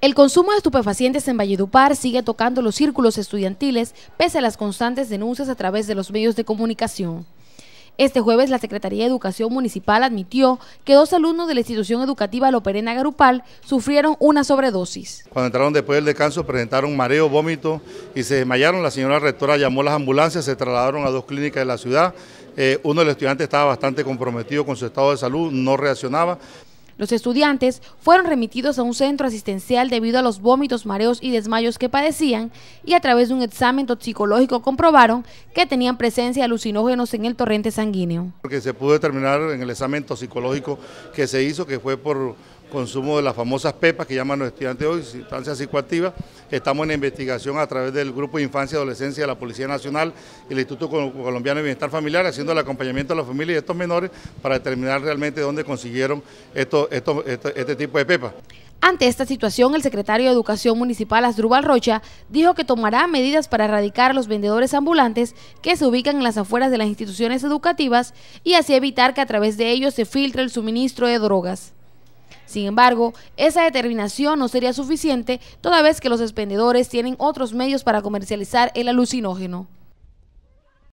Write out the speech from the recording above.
El consumo de estupefacientes en Valledupar sigue tocando los círculos estudiantiles pese a las constantes denuncias a través de los medios de comunicación. Este jueves la Secretaría de Educación Municipal admitió que dos alumnos de la institución educativa Loperena Garupal sufrieron una sobredosis. Cuando entraron después del descanso presentaron mareo, vómito y se desmayaron. La señora rectora llamó a las ambulancias, se trasladaron a dos clínicas de la ciudad. Eh, uno de los estudiantes estaba bastante comprometido con su estado de salud, no reaccionaba. Los estudiantes fueron remitidos a un centro asistencial debido a los vómitos, mareos y desmayos que padecían y a través de un examen toxicológico comprobaron que tenían presencia de alucinógenos en el torrente sanguíneo. Porque se pudo determinar en el examen toxicológico que se hizo, que fue por consumo de las famosas pepas que llaman los estudiantes hoy, sustancias psicoactivas. Estamos en investigación a través del Grupo de Infancia y Adolescencia de la Policía Nacional y el Instituto Colombiano de Bienestar Familiar, haciendo el acompañamiento a las familias y estos menores para determinar realmente dónde consiguieron este tipo de pepas. Ante esta situación, el secretario de Educación Municipal, Asdrúbal Rocha, dijo que tomará medidas para erradicar a los vendedores ambulantes que se ubican en las afueras de las instituciones educativas y así evitar que a través de ellos se filtre el suministro de drogas. Sin embargo, esa determinación no sería suficiente toda vez que los expendedores tienen otros medios para comercializar el alucinógeno.